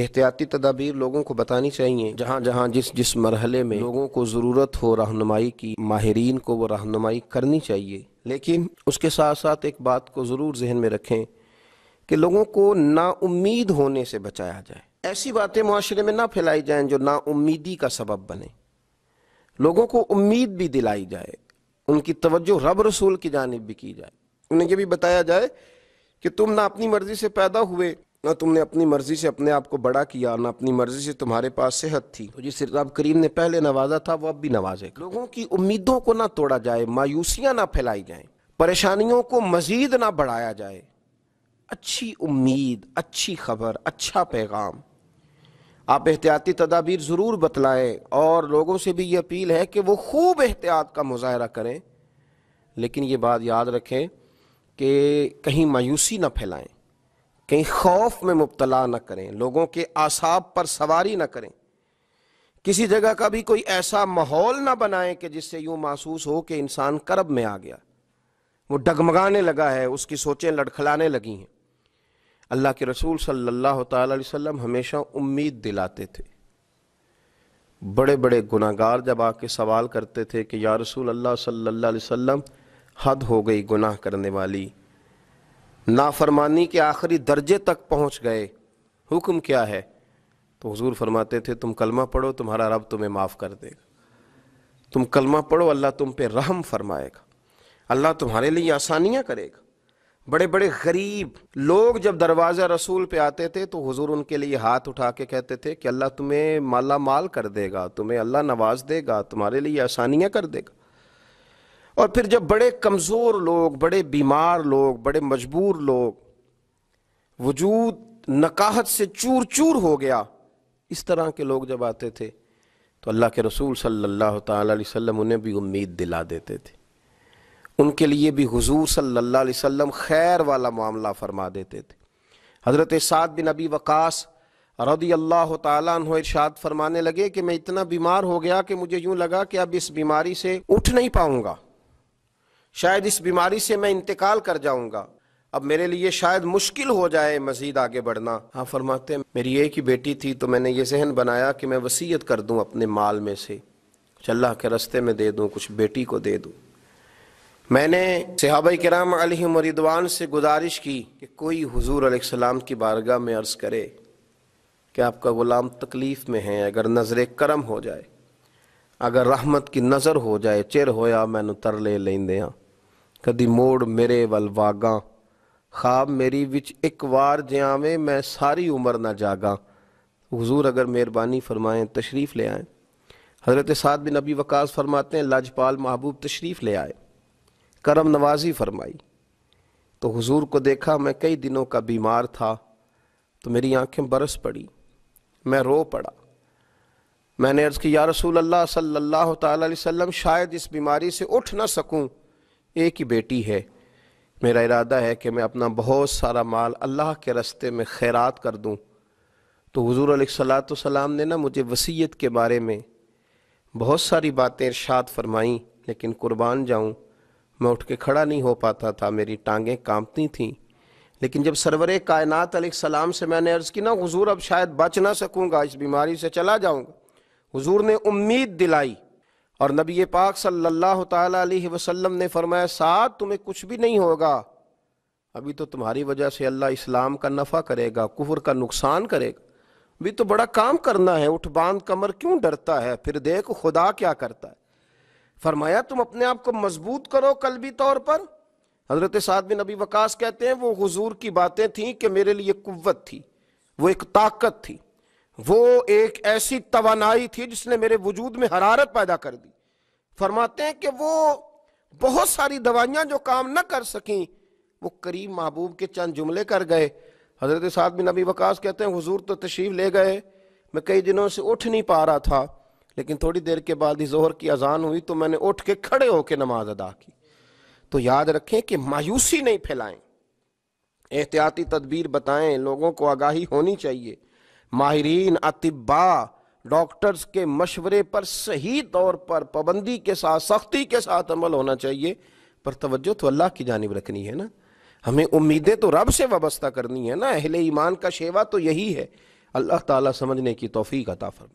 एहतियाती तदाबीर लोगों को बतानी चाहिए जहाँ जहाँ जिस जिस मरहले में लोगों को ज़रूरत हो रहनुमाई की माहरीन को वो रहनुमाई करनी चाहिए लेकिन उसके साथ साथ एक बात को ज़रूर जहन में रखें कि लोगों को नाउमीद होने से बचाया जाए ऐसी बातें माशरे में ना फैलाई जाएँ जो नाउमीदी का सबब बने लोगों को उम्मीद भी दिलाई जाए उनकी तवज्जो रब रसूल की जानब भी की जाए उन्हें यह भी बताया जाए कि तुम ना अपनी मर्ज़ी से पैदा हुए ना तुमने अपनी मर्जी से अपने आप को बड़ा किया ना अपनी मर्जी से तुम्हारे पास सेहत थी तो जिस रब करीम ने पहले नवाजा था वो अब भी नवाजेगा लोगों की उम्मीदों को ना तोड़ा जाए मायूसियाँ ना फैलाई जाए परेशानियों को मजीद ना बढ़ाया जाए अच्छी उम्मीद अच्छी खबर अच्छा पैगाम आप एहतियाती तदाबीर ज़रूर बतलाएं और लोगों से भी ये अपील है कि वो खूब एहतियात का मुजाहरा करें लेकिन ये बात याद रखें कि कहीं मायूसी ना फैलाएं कहीं खौफ में मुबतला न करें लोगों के आसाब पर सवारी न करें किसी जगह का भी कोई ऐसा माहौल ना बनाएं कि जिससे यूं महसूस हो कि इंसान करब में आ गया वो डगमगाने लगा है उसकी सोचें लड़खलाने लगी हैं अल्लाह के रसूल सल्लल्लाहु अलैहि वसल्लम हमेशा उम्मीद दिलाते थे बड़े बड़े गुनागार जब आके सवाल करते थे कि या रसूल अल्लाह सल्लल्लाहु अलैहि वसल्लम हद हो गई गुनाह करने वाली नाफरमानी के आखिरी दर्जे तक पहुँच गए हुक्म क्या है तो हजूर फरमाते थे तुम कलमा पढ़ो तुम्हारा रब तुम्हें माफ़ कर देगा तुम कलमा पढ़ो अल्लाह तुम पे रहम फरमाएगा अल्लाह तुम्हारे लिए आसानियाँ करेगा बड़े बड़े गरीब लोग जब दरवाज़ा रसूल पे आते थे तो हुजूर उनके लिए हाथ उठा के कहते थे कि अल्लाह तुम्हें माला माल कर देगा तुम्हें अल्लाह नवाज देगा तुम्हारे लिए आसानियाँ कर देगा और फिर जब बड़े कमज़ोर लोग बड़े बीमार लोग बड़े मजबूर लोग वजूद नकाहत से चूर चूर हो गया इस तरह के लोग जब आते थे तो अल्लाह के रसूल सल्लल्लाहु अलैहि वसल्लम उन्हें भी उम्मीद दिला देते थे उनके लिए भी हुजूर सल्लल्लाहु अलैहि वसल्लम खैर वाला मामला फरमा देते थे हज़रत साद बिन अबी वक़ास रदी अल्लाह तु इर्शाद फरमाने लगे कि मैं इतना बीमार हो गया कि मुझे यूँ लगा कि अब इस बीमारी से उठ नहीं पाऊँगा शायद इस बीमारी से मैं इंतकाल कर जाऊंगा अब मेरे लिए शायद मुश्किल हो जाए मजीद आगे बढ़ना हाँ फरमाते हैं मेरी एक ही बेटी थी तो मैंने ये जहन बनाया कि मैं वसीयत कर दूं अपने माल में से कुछ अल्लाह के रस्ते में दे दूं कुछ बेटी को दे दूं मैंने सहाब कराम मरिदवान से गुजारिश की कि कोई हजूर सलाम की बारगाह में अर्ज़ करे कि आपका ग़ुलाम तकलीफ़ में है अगर नज़र करम हो जाए अगर रहमत की नज़र हो जाए चिर होया मैं तरले ले लेंदे हाँ कदी मोड़ मेरे वल वागा खाब मेरी विच एक बार ਜਿਆਵੇਂ मैं सारी उम्र ना जागा हुजूर अगर मेहरबानी फरमाएं तशरीफ़ ले आएँ हज़रत साद बिन नबी वकास फरमाते हैं लाजपाल महबूब तशरीफ़ ले आए करम नवाजी फरमाई तो हुजूर को देखा मैं कई दिनों का बीमार था तो मेरी आंखें बरस पड़ी मैं रो पड़ा मैंने अर्ज़ की या रसूल अल्लाह सल्लल्लाहु अलैहि शायद इस बीमारी से उठ ना सकूं एक ही बेटी है मेरा इरादा है कि मैं अपना बहुत सारा माल अल्लाह के रस्ते में खैरात कर दूँ तो हजूर सलाम ने ना मुझे वसीयत के बारे में बहुत सारी बातें इर्शाद फरमाईं लेकिन कुर्बान जाऊँ मैं उठ के खड़ा नहीं हो पाता था मेरी टांगें कांपती थीं लेकिन जब सरवर कायनात सलाम से मैंने अर्ज़ की ना हज़ूर अब शायद बच ना सकूँगा इस बीमारी से चला जाऊँगा हज़ूर ने उम्मीद दिलाई और नबी पाक सल्लल्लाहु अलैहि वसल्लम ने फरमाया साथ तुम्हें कुछ भी नहीं होगा अभी तो तुम्हारी वजह से अल्लाह इस्लाम का नफ़ा करेगा कुफर का नुकसान करेगा अभी तो बड़ा काम करना है उठ बांध कमर क्यों डरता है फिर देख खुदा क्या करता है फरमाया तुम अपने आप को मजबूत करो कलबी तौर पर हजरत साद बिन नबी वकास कहते हैं वो हजूर की बातें थी कि मेरे लिए कुत थी वो एक ताकत थी वो एक ऐसी तवानाई थी जिसने मेरे वजूद में हरारत पैदा कर दी फरमाते हैं कि वो बहुत सारी दवाइयाँ जो काम ना कर सकें वो करीब महबूब के चंद जुमले कर गए हज़रत साद बिन नबी वकास कहते हैं हुजूर तो तशरीफ़ ले गए मैं कई दिनों से उठ नहीं पा रहा था लेकिन थोड़ी देर के बाद ही जोहर की अजान हुई तो मैंने उठ के खड़े होकर नमाज अदा की तो याद रखें कि मायूसी नहीं फैलाएं एहतियाती तदबीर बताएं लोगों को आगाही होनी चाहिए माहरीन अतिबा डॉक्टर्स के मशवरे पर सही तौर पर पाबंदी के साथ सख्ती के साथ अमल होना चाहिए पर तवज्जो तो अल्लाह की जानब रखनी है ना हमें उम्मीदें तो रब से वाबस्ता करनी है ना अहले ईमान का शेवा तो यही है अल्लाह ताला समझने की तोफ़ी का ताफ़रमा